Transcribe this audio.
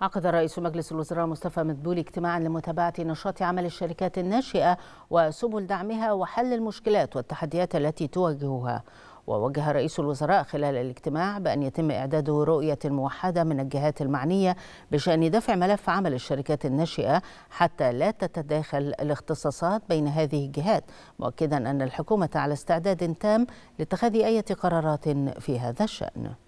عقد رئيس مجلس الوزراء مصطفى مدبولي اجتماعا لمتابعة نشاط عمل الشركات الناشئة وسبل دعمها وحل المشكلات والتحديات التي تواجهها ووجه رئيس الوزراء خلال الاجتماع بأن يتم إعداد رؤية موحدة من الجهات المعنية بشأن دفع ملف عمل الشركات الناشئة حتى لا تتداخل الاختصاصات بين هذه الجهات مؤكدا أن الحكومة على استعداد تام لاتخاذ أي قرارات في هذا الشأن